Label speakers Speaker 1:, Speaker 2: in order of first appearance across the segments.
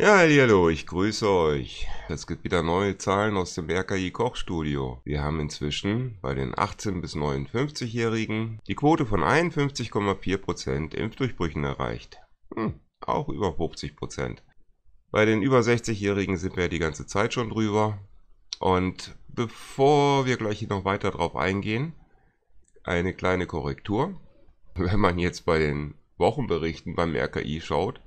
Speaker 1: Ja, hallo, ich grüße euch. Es gibt wieder neue Zahlen aus dem RKI Kochstudio. Wir haben inzwischen bei den 18- bis 59-Jährigen die Quote von 51,4% Impfdurchbrüchen erreicht. Hm, auch über 50%. Bei den über 60-Jährigen sind wir ja die ganze Zeit schon drüber. Und bevor wir gleich hier noch weiter drauf eingehen, eine kleine Korrektur. Wenn man jetzt bei den Wochenberichten beim RKI schaut,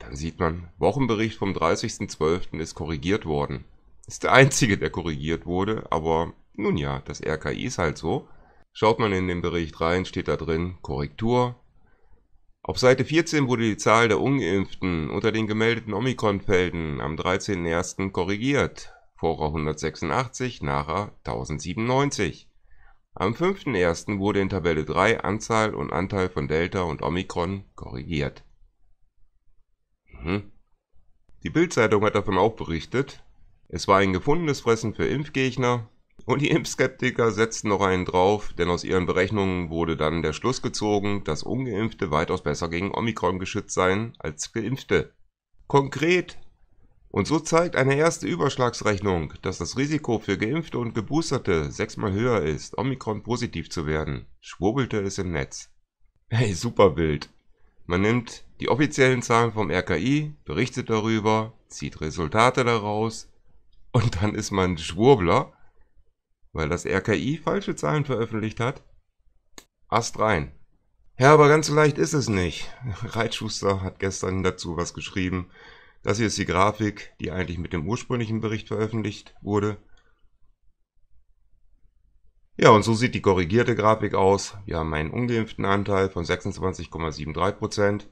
Speaker 1: dann sieht man, Wochenbericht vom 30.12. ist korrigiert worden. Ist der einzige, der korrigiert wurde, aber nun ja, das RKI ist halt so. Schaut man in den Bericht rein, steht da drin Korrektur. Auf Seite 14 wurde die Zahl der Ungeimpften unter den gemeldeten Omikron-Fällen am 13.01. korrigiert. Vorher 186, nachher 1097. Am 5.01. wurde in Tabelle 3 Anzahl und Anteil von Delta und Omikron korrigiert. Mhm. Die Bildzeitung hat davon auch berichtet. Es war ein gefundenes Fressen für Impfgegner und die Impfskeptiker setzten noch einen drauf, denn aus ihren Berechnungen wurde dann der Schluss gezogen, dass ungeimpfte weitaus besser gegen Omikron geschützt seien als geimpfte. Konkret und so zeigt eine erste Überschlagsrechnung, dass das Risiko für Geimpfte und Geboosterte sechsmal höher ist, Omikron positiv zu werden, schwurbelte es im Netz. Hey, super Bild. Man nimmt die offiziellen Zahlen vom RKI, berichtet darüber, zieht Resultate daraus und dann ist man Schwurbler, weil das RKI falsche Zahlen veröffentlicht hat. Ast rein. Ja, aber ganz so leicht ist es nicht. Reitschuster hat gestern dazu was geschrieben. Das hier ist die Grafik, die eigentlich mit dem ursprünglichen Bericht veröffentlicht wurde. Ja, und so sieht die korrigierte Grafik aus. Wir haben einen ungeimpften Anteil von 26,73%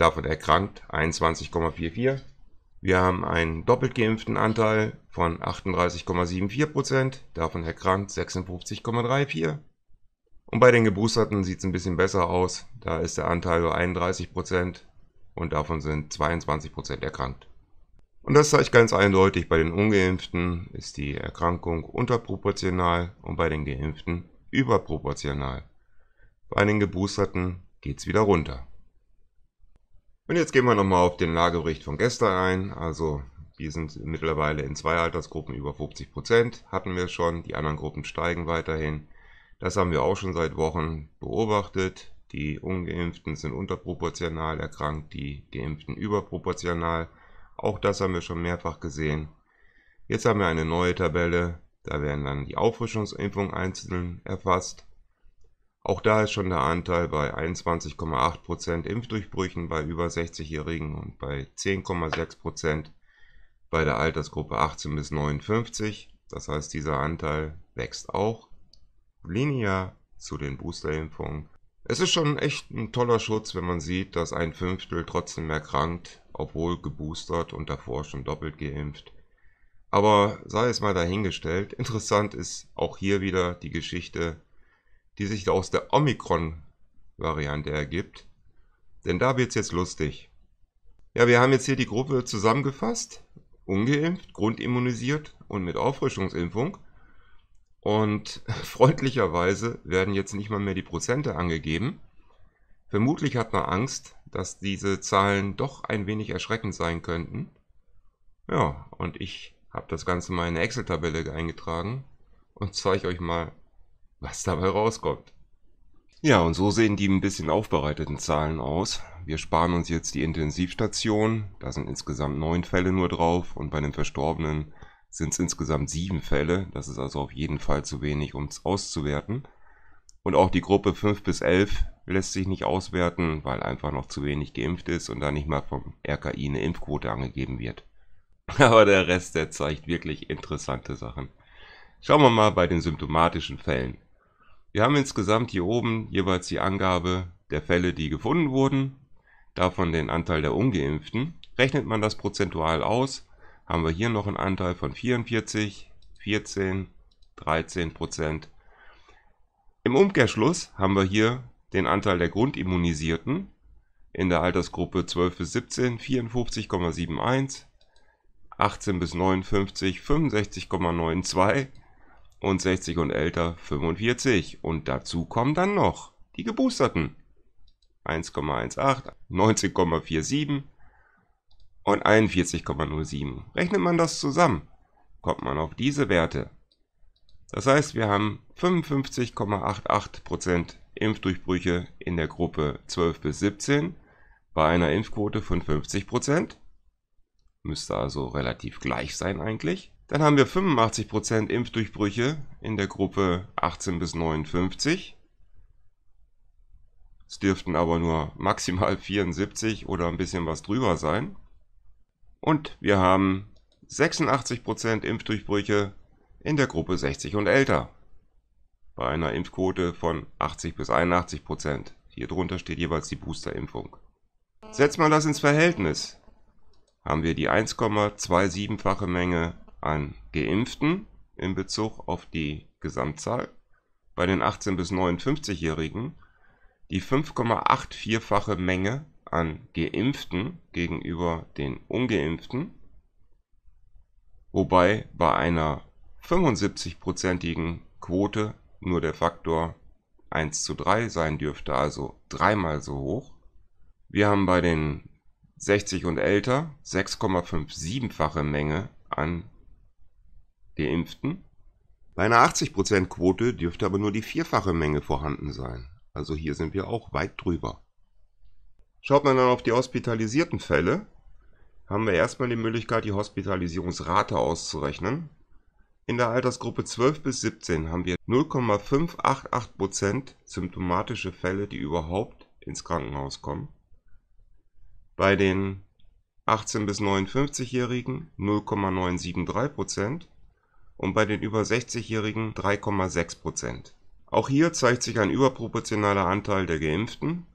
Speaker 1: davon erkrankt 21,44. Wir haben einen doppelt geimpften Anteil von 38,74%, davon erkrankt 56,34%. Und bei den Geboosterten sieht es ein bisschen besser aus, da ist der Anteil bei 31% und davon sind 22% erkrankt. Und das zeigt ganz eindeutig, bei den ungeimpften ist die Erkrankung unterproportional und bei den geimpften überproportional. Bei den geboosterten geht es wieder runter. Und jetzt gehen wir nochmal auf den Lagebericht von gestern ein. Also wir sind mittlerweile in zwei Altersgruppen über 50%, Prozent hatten wir schon. Die anderen Gruppen steigen weiterhin. Das haben wir auch schon seit Wochen beobachtet. Die Ungeimpften sind unterproportional erkrankt, die Geimpften überproportional. Auch das haben wir schon mehrfach gesehen. Jetzt haben wir eine neue Tabelle. Da werden dann die Auffrischungsimpfungen einzeln erfasst. Auch da ist schon der Anteil bei 21,8% Impfdurchbrüchen bei über 60-Jährigen und bei 10,6% bei der Altersgruppe 18 bis 59. Das heißt, dieser Anteil wächst auch linear zu den Boosterimpfungen. Es ist schon echt ein toller Schutz, wenn man sieht, dass ein Fünftel trotzdem erkrankt, obwohl geboostert und davor schon doppelt geimpft. Aber sei es mal dahingestellt, interessant ist auch hier wieder die Geschichte die sich aus der Omikron-Variante ergibt. Denn da wird es jetzt lustig. Ja, wir haben jetzt hier die Gruppe zusammengefasst. Ungeimpft, grundimmunisiert und mit Auffrischungsimpfung. Und freundlicherweise werden jetzt nicht mal mehr die Prozente angegeben. Vermutlich hat man Angst, dass diese Zahlen doch ein wenig erschreckend sein könnten. Ja, und ich habe das Ganze mal in eine Excel-Tabelle eingetragen und zeige euch mal, was dabei rauskommt. Ja, und so sehen die ein bisschen aufbereiteten Zahlen aus. Wir sparen uns jetzt die Intensivstation, da sind insgesamt neun Fälle nur drauf und bei den Verstorbenen sind es insgesamt sieben Fälle, das ist also auf jeden Fall zu wenig, um es auszuwerten. Und auch die Gruppe 5 bis 11 lässt sich nicht auswerten, weil einfach noch zu wenig geimpft ist und da nicht mal vom RKI eine Impfquote angegeben wird. Aber der Rest, der zeigt wirklich interessante Sachen. Schauen wir mal bei den symptomatischen Fällen. Wir haben insgesamt hier oben jeweils die Angabe der Fälle, die gefunden wurden, davon den Anteil der Ungeimpften. Rechnet man das prozentual aus, haben wir hier noch einen Anteil von 44, 14, 13 Prozent. Im Umkehrschluss haben wir hier den Anteil der Grundimmunisierten in der Altersgruppe 12 bis 17 54,71, 18 bis 59 65,92 und 60 und älter 45 und dazu kommen dann noch die geboosterten 1,18, 19,47 und 41,07. Rechnet man das zusammen, kommt man auf diese Werte. Das heißt, wir haben 55,88% Impfdurchbrüche in der Gruppe 12 bis 17 bei einer Impfquote von 50%. Müsste also relativ gleich sein eigentlich. Dann haben wir 85% Impfdurchbrüche in der Gruppe 18 bis 59. Es dürften aber nur maximal 74 oder ein bisschen was drüber sein. Und wir haben 86% Impfdurchbrüche in der Gruppe 60 und älter. Bei einer Impfquote von 80 bis 81 Hier drunter steht jeweils die Boosterimpfung. Setzt man das ins Verhältnis. Haben wir die 1,27-fache Menge an Geimpften in Bezug auf die Gesamtzahl, bei den 18- bis 59-Jährigen die 5,84-fache Menge an Geimpften gegenüber den Ungeimpften, wobei bei einer 75-prozentigen Quote nur der Faktor 1 zu 3 sein dürfte, also dreimal so hoch. Wir haben bei den 60 und älter 6,57-fache Menge an Geimpften? Bei einer 80%-Quote dürfte aber nur die vierfache Menge vorhanden sein. Also hier sind wir auch weit drüber. Schaut man dann auf die hospitalisierten Fälle, haben wir erstmal die Möglichkeit, die Hospitalisierungsrate auszurechnen. In der Altersgruppe 12 bis 17 haben wir 0,588% symptomatische Fälle, die überhaupt ins Krankenhaus kommen. Bei den 18 bis 59-Jährigen 0,973% und bei den über 60-Jährigen 3,6 Prozent. Auch hier zeigt sich ein überproportionaler Anteil der Geimpften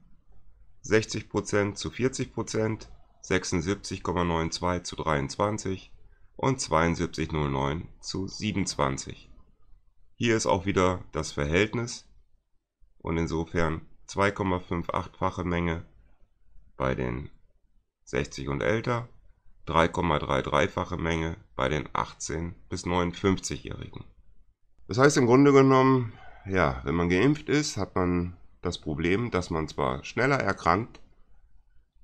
Speaker 1: 60 Prozent zu 40 Prozent, 76,92 zu 23 und 72,09 zu 27. Hier ist auch wieder das Verhältnis und insofern 2,58-fache Menge bei den 60 und älter 3,33-fache Menge bei den 18- bis 59-Jährigen. Das heißt im Grunde genommen, ja, wenn man geimpft ist, hat man das Problem, dass man zwar schneller erkrankt,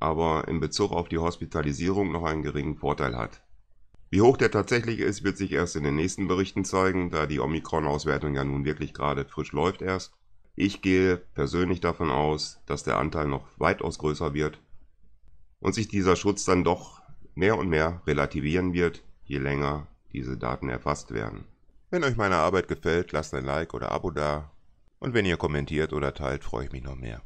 Speaker 1: aber in Bezug auf die Hospitalisierung noch einen geringen Vorteil hat. Wie hoch der tatsächlich ist, wird sich erst in den nächsten Berichten zeigen, da die Omikron-Auswertung ja nun wirklich gerade frisch läuft erst. Ich gehe persönlich davon aus, dass der Anteil noch weitaus größer wird und sich dieser Schutz dann doch mehr und mehr relativieren wird, je länger diese Daten erfasst werden. Wenn euch meine Arbeit gefällt, lasst ein Like oder Abo da. Und wenn ihr kommentiert oder teilt, freue ich mich noch mehr.